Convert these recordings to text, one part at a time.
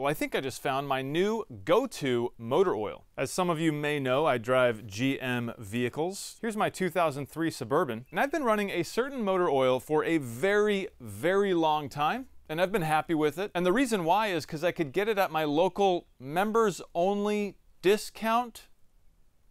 Well, I think I just found my new go-to motor oil. As some of you may know, I drive GM vehicles. Here's my 2003 Suburban, and I've been running a certain motor oil for a very, very long time, and I've been happy with it. And the reason why is because I could get it at my local members-only discount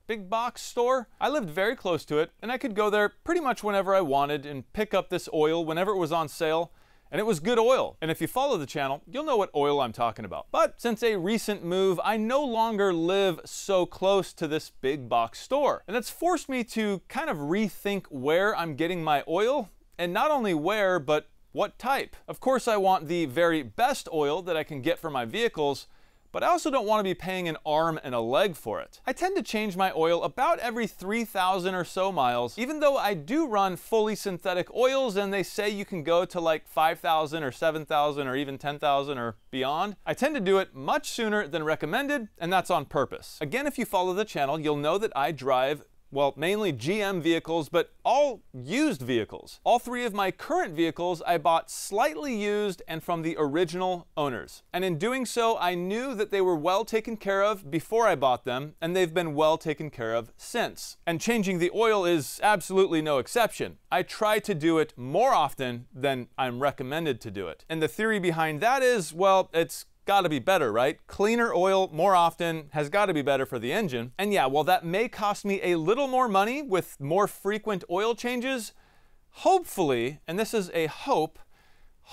big box store. I lived very close to it and I could go there pretty much whenever I wanted and pick up this oil whenever it was on sale and it was good oil. And if you follow the channel, you'll know what oil I'm talking about. But since a recent move, I no longer live so close to this big box store. And that's forced me to kind of rethink where I'm getting my oil, and not only where, but what type. Of course, I want the very best oil that I can get for my vehicles, but I also don't want to be paying an arm and a leg for it. I tend to change my oil about every 3,000 or so miles, even though I do run fully synthetic oils and they say you can go to like 5,000 or 7,000 or even 10,000 or beyond. I tend to do it much sooner than recommended, and that's on purpose. Again, if you follow the channel, you'll know that I drive well, mainly GM vehicles, but all used vehicles. All three of my current vehicles I bought slightly used and from the original owners. And in doing so, I knew that they were well taken care of before I bought them, and they've been well taken care of since. And changing the oil is absolutely no exception. I try to do it more often than I'm recommended to do it. And the theory behind that is, well, it's got to be better, right? Cleaner oil more often has got to be better for the engine. And yeah, while that may cost me a little more money with more frequent oil changes, hopefully, and this is a hope,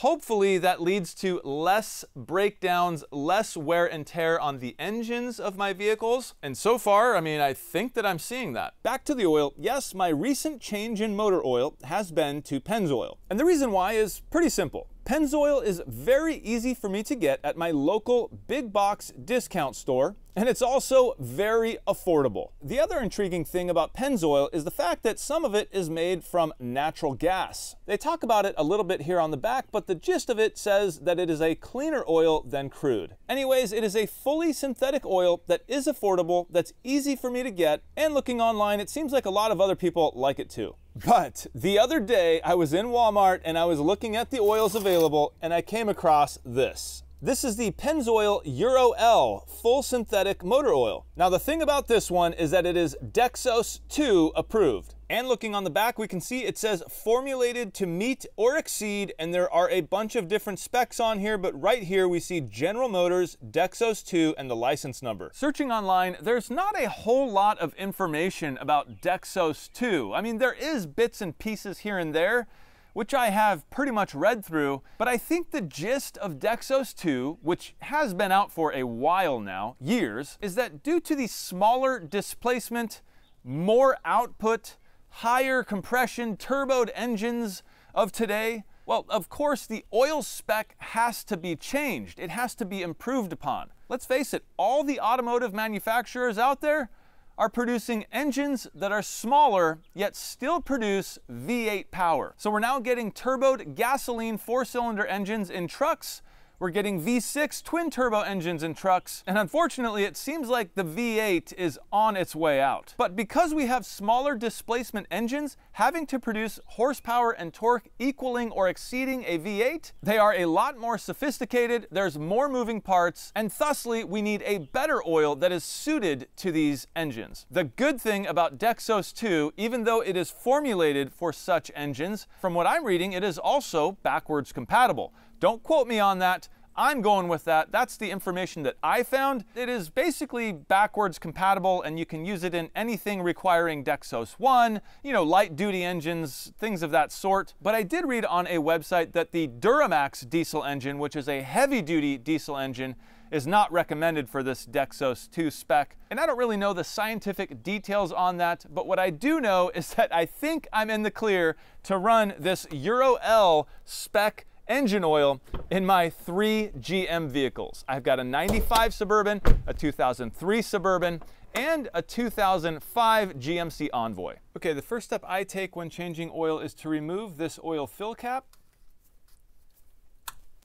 hopefully that leads to less breakdowns, less wear and tear on the engines of my vehicles. And so far, I mean, I think that I'm seeing that. Back to the oil. Yes, my recent change in motor oil has been to Pennzoil. And the reason why is pretty simple. Pennzoil is very easy for me to get at my local big box discount store, and it's also very affordable. The other intriguing thing about Pennzoil is the fact that some of it is made from natural gas. They talk about it a little bit here on the back, but the gist of it says that it is a cleaner oil than crude. Anyways, it is a fully synthetic oil that is affordable, that's easy for me to get, and looking online, it seems like a lot of other people like it too. But the other day I was in Walmart and I was looking at the oils available and I came across this. This is the Pennzoil Euro L full synthetic motor oil. Now the thing about this one is that it is Dexos 2 approved. And looking on the back, we can see it says formulated to meet or exceed, and there are a bunch of different specs on here, but right here we see General Motors, Dexos 2, and the license number. Searching online, there's not a whole lot of information about Dexos 2. I mean, there is bits and pieces here and there, which I have pretty much read through, but I think the gist of Dexos 2, which has been out for a while now, years, is that due to the smaller displacement, more output, higher compression turboed engines of today, well, of course, the oil spec has to be changed. It has to be improved upon. Let's face it, all the automotive manufacturers out there are producing engines that are smaller, yet still produce V8 power. So we're now getting turboed gasoline four-cylinder engines in trucks we're getting V6 twin turbo engines in trucks, and unfortunately it seems like the V8 is on its way out. But because we have smaller displacement engines, having to produce horsepower and torque equaling or exceeding a V8, they are a lot more sophisticated, there's more moving parts, and thusly we need a better oil that is suited to these engines. The good thing about Dexos 2, even though it is formulated for such engines, from what I'm reading, it is also backwards compatible. Don't quote me on that. I'm going with that. That's the information that I found. It is basically backwards compatible and you can use it in anything requiring Dexos 1, you know, light duty engines, things of that sort. But I did read on a website that the Duramax diesel engine, which is a heavy duty diesel engine, is not recommended for this Dexos 2 spec. And I don't really know the scientific details on that, but what I do know is that I think I'm in the clear to run this Euro L spec engine oil in my three GM vehicles. I've got a 95 Suburban, a 2003 Suburban, and a 2005 GMC Envoy. Okay, the first step I take when changing oil is to remove this oil fill cap.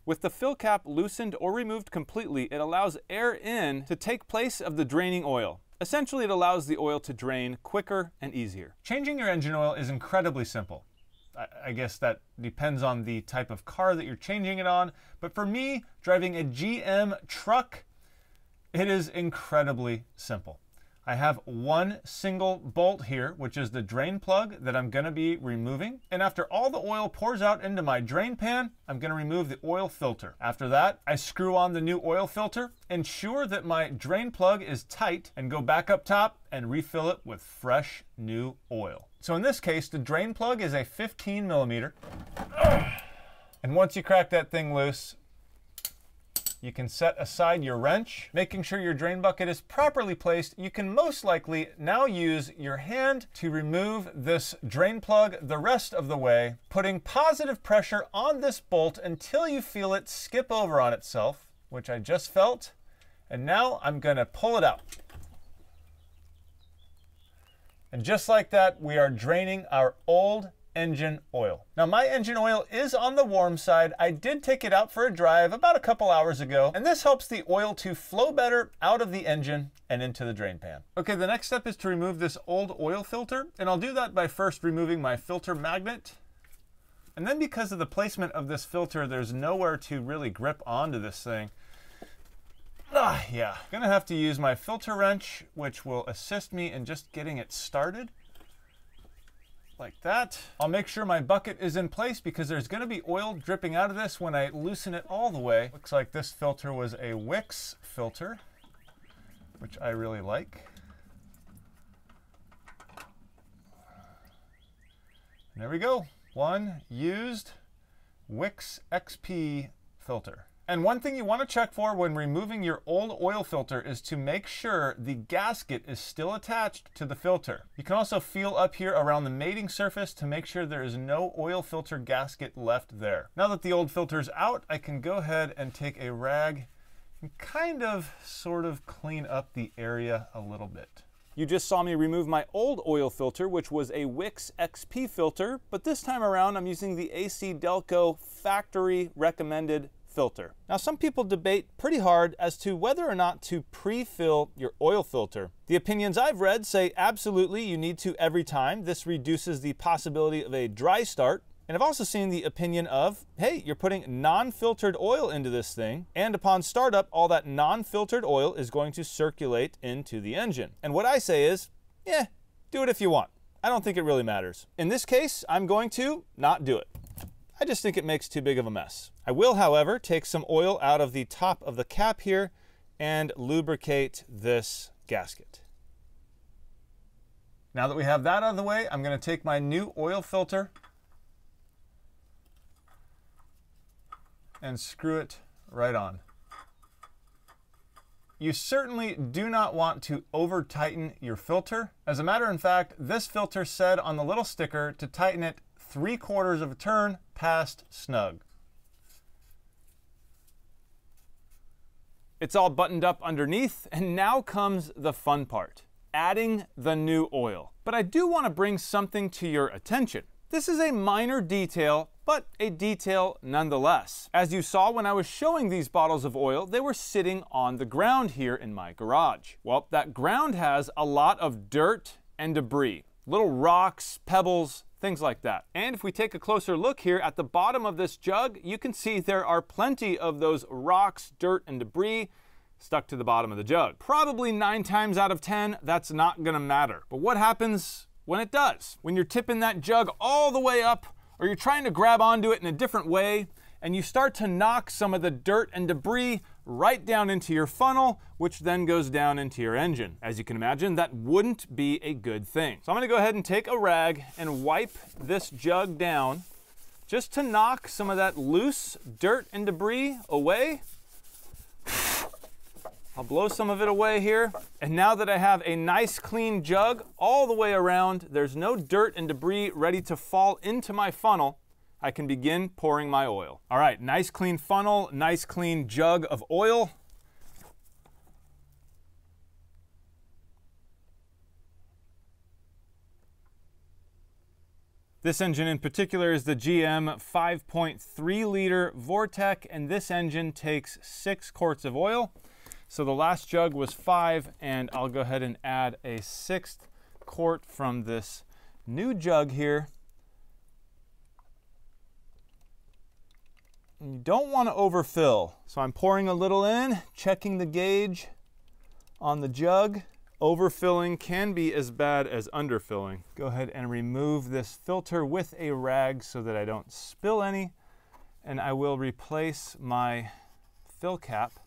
With the fill cap loosened or removed completely, it allows air in to take place of the draining oil. Essentially, it allows the oil to drain quicker and easier. Changing your engine oil is incredibly simple. I guess that depends on the type of car that you're changing it on. But for me, driving a GM truck, it is incredibly simple. I have one single bolt here, which is the drain plug that I'm gonna be removing. And after all the oil pours out into my drain pan, I'm gonna remove the oil filter. After that, I screw on the new oil filter, ensure that my drain plug is tight, and go back up top and refill it with fresh new oil. So in this case, the drain plug is a 15 millimeter. And once you crack that thing loose, you can set aside your wrench, making sure your drain bucket is properly placed. You can most likely now use your hand to remove this drain plug the rest of the way, putting positive pressure on this bolt until you feel it skip over on itself, which I just felt. And now I'm gonna pull it out. And just like that, we are draining our old engine oil. Now my engine oil is on the warm side. I did take it out for a drive about a couple hours ago, and this helps the oil to flow better out of the engine and into the drain pan. Okay, the next step is to remove this old oil filter, and I'll do that by first removing my filter magnet. And then because of the placement of this filter, there's nowhere to really grip onto this thing. Ah, yeah. I'm gonna have to use my filter wrench, which will assist me in just getting it started. Like that. I'll make sure my bucket is in place because there's gonna be oil dripping out of this when I loosen it all the way. Looks like this filter was a Wix filter, which I really like. And there we go. One used Wix XP filter. And one thing you want to check for when removing your old oil filter is to make sure the gasket is still attached to the filter. You can also feel up here around the mating surface to make sure there is no oil filter gasket left there. Now that the old filter is out, I can go ahead and take a rag and kind of sort of clean up the area a little bit. You just saw me remove my old oil filter, which was a Wix XP filter, but this time around I'm using the AC Delco factory recommended filter. Now, some people debate pretty hard as to whether or not to pre-fill your oil filter. The opinions I've read say absolutely you need to every time. This reduces the possibility of a dry start. And I've also seen the opinion of, hey, you're putting non-filtered oil into this thing, and upon startup, all that non-filtered oil is going to circulate into the engine. And what I say is, yeah, do it if you want. I don't think it really matters. In this case, I'm going to not do it. I just think it makes too big of a mess. I will, however, take some oil out of the top of the cap here and lubricate this gasket. Now that we have that out of the way, I'm going to take my new oil filter and screw it right on. You certainly do not want to over tighten your filter. As a matter of fact, this filter said on the little sticker to tighten it three quarters of a turn past snug. It's all buttoned up underneath, and now comes the fun part, adding the new oil. But I do want to bring something to your attention. This is a minor detail, but a detail nonetheless. As you saw when I was showing these bottles of oil, they were sitting on the ground here in my garage. Well, that ground has a lot of dirt and debris little rocks, pebbles, things like that. And if we take a closer look here at the bottom of this jug, you can see there are plenty of those rocks, dirt, and debris stuck to the bottom of the jug. Probably nine times out of 10, that's not gonna matter. But what happens when it does? When you're tipping that jug all the way up, or you're trying to grab onto it in a different way, and you start to knock some of the dirt and debris right down into your funnel, which then goes down into your engine. As you can imagine, that wouldn't be a good thing. So I'm gonna go ahead and take a rag and wipe this jug down just to knock some of that loose dirt and debris away. I'll blow some of it away here. And now that I have a nice clean jug all the way around, there's no dirt and debris ready to fall into my funnel, I can begin pouring my oil. All right, nice clean funnel, nice clean jug of oil. This engine in particular is the GM 5.3 liter Vortec, and this engine takes six quarts of oil. So the last jug was five, and I'll go ahead and add a sixth quart from this new jug here. and you don't want to overfill. So I'm pouring a little in, checking the gauge on the jug. Overfilling can be as bad as underfilling. Go ahead and remove this filter with a rag so that I don't spill any. And I will replace my fill cap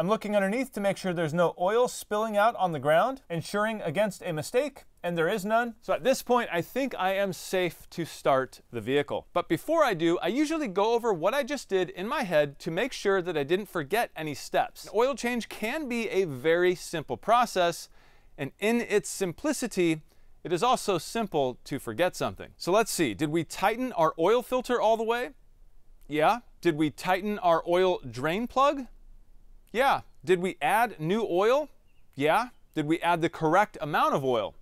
I'm looking underneath to make sure there's no oil spilling out on the ground, ensuring against a mistake, and there is none. So at this point, I think I am safe to start the vehicle. But before I do, I usually go over what I just did in my head to make sure that I didn't forget any steps. An oil change can be a very simple process, and in its simplicity, it is also simple to forget something. So let's see, did we tighten our oil filter all the way? Yeah. Did we tighten our oil drain plug? Yeah. Did we add new oil? Yeah. Did we add the correct amount of oil?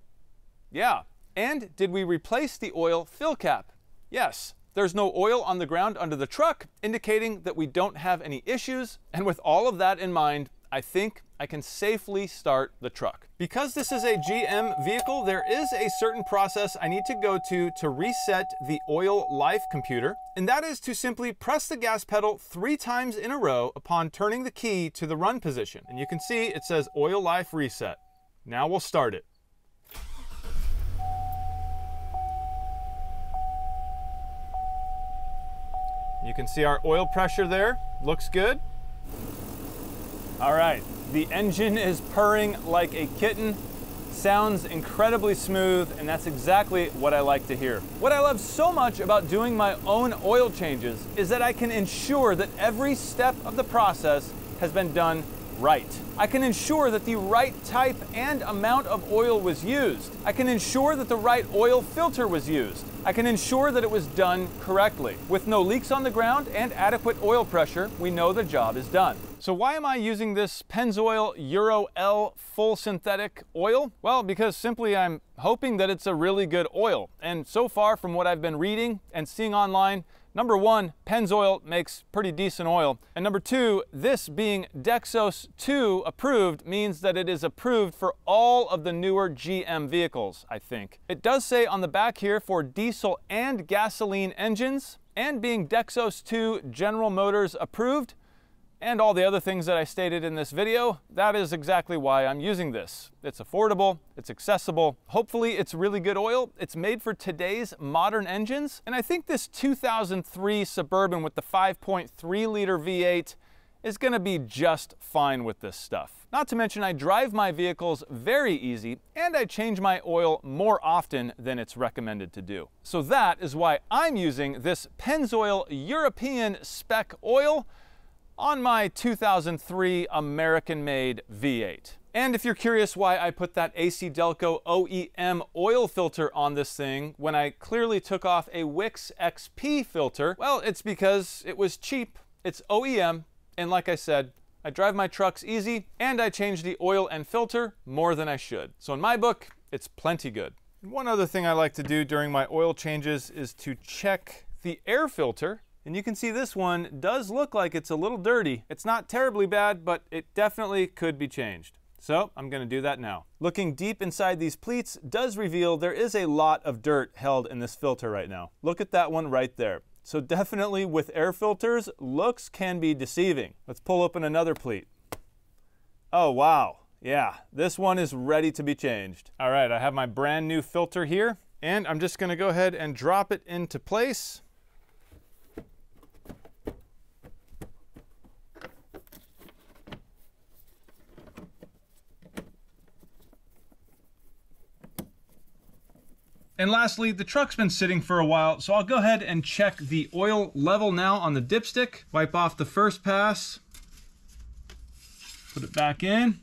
Yeah. And did we replace the oil fill cap? Yes. There's no oil on the ground under the truck, indicating that we don't have any issues. And with all of that in mind, I think I can safely start the truck. Because this is a GM vehicle, there is a certain process I need to go to to reset the oil life computer, and that is to simply press the gas pedal three times in a row upon turning the key to the run position. And you can see it says oil life reset. Now we'll start it. You can see our oil pressure there, looks good. All right, the engine is purring like a kitten, sounds incredibly smooth, and that's exactly what I like to hear. What I love so much about doing my own oil changes is that I can ensure that every step of the process has been done right. I can ensure that the right type and amount of oil was used. I can ensure that the right oil filter was used. I can ensure that it was done correctly. With no leaks on the ground and adequate oil pressure, we know the job is done. So why am I using this Pennzoil Euro L full synthetic oil? Well, because simply I'm hoping that it's a really good oil. And so far from what I've been reading and seeing online, Number one, Pennzoil makes pretty decent oil. And number two, this being Dexos 2 approved means that it is approved for all of the newer GM vehicles, I think. It does say on the back here for diesel and gasoline engines, and being Dexos 2 General Motors approved, and all the other things that I stated in this video, that is exactly why I'm using this. It's affordable, it's accessible, hopefully it's really good oil, it's made for today's modern engines, and I think this 2003 Suburban with the 5.3 liter V8 is gonna be just fine with this stuff. Not to mention I drive my vehicles very easy and I change my oil more often than it's recommended to do. So that is why I'm using this Pennzoil European spec oil on my 2003 American-made V8. And if you're curious why I put that AC Delco OEM oil filter on this thing when I clearly took off a Wix XP filter, well, it's because it was cheap, it's OEM, and like I said, I drive my trucks easy, and I change the oil and filter more than I should. So in my book, it's plenty good. One other thing I like to do during my oil changes is to check the air filter and you can see this one does look like it's a little dirty. It's not terribly bad, but it definitely could be changed. So I'm gonna do that now. Looking deep inside these pleats does reveal there is a lot of dirt held in this filter right now. Look at that one right there. So definitely with air filters, looks can be deceiving. Let's pull open another pleat. Oh, wow. Yeah, this one is ready to be changed. All right, I have my brand new filter here and I'm just gonna go ahead and drop it into place. And lastly, the truck's been sitting for a while, so I'll go ahead and check the oil level now on the dipstick. Wipe off the first pass, put it back in,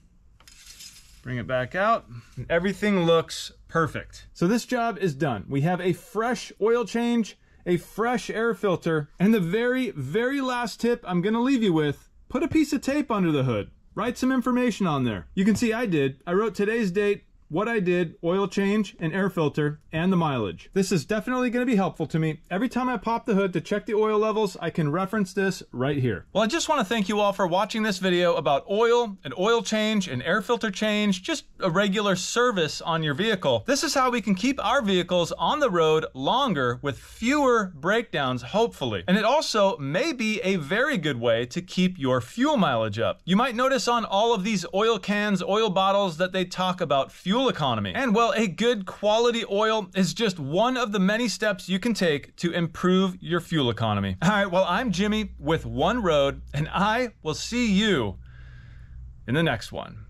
bring it back out, and everything looks perfect. So this job is done. We have a fresh oil change, a fresh air filter, and the very, very last tip I'm gonna leave you with, put a piece of tape under the hood. Write some information on there. You can see I did. I wrote today's date, what I did, oil change, an air filter, and the mileage. This is definitely going to be helpful to me. Every time I pop the hood to check the oil levels, I can reference this right here. Well, I just want to thank you all for watching this video about oil, an oil change, an air filter change, just a regular service on your vehicle. This is how we can keep our vehicles on the road longer with fewer breakdowns, hopefully. And it also may be a very good way to keep your fuel mileage up. You might notice on all of these oil cans, oil bottles that they talk about fuel fuel economy. And well, a good quality oil is just one of the many steps you can take to improve your fuel economy. All right, well, I'm Jimmy with One Road, and I will see you in the next one.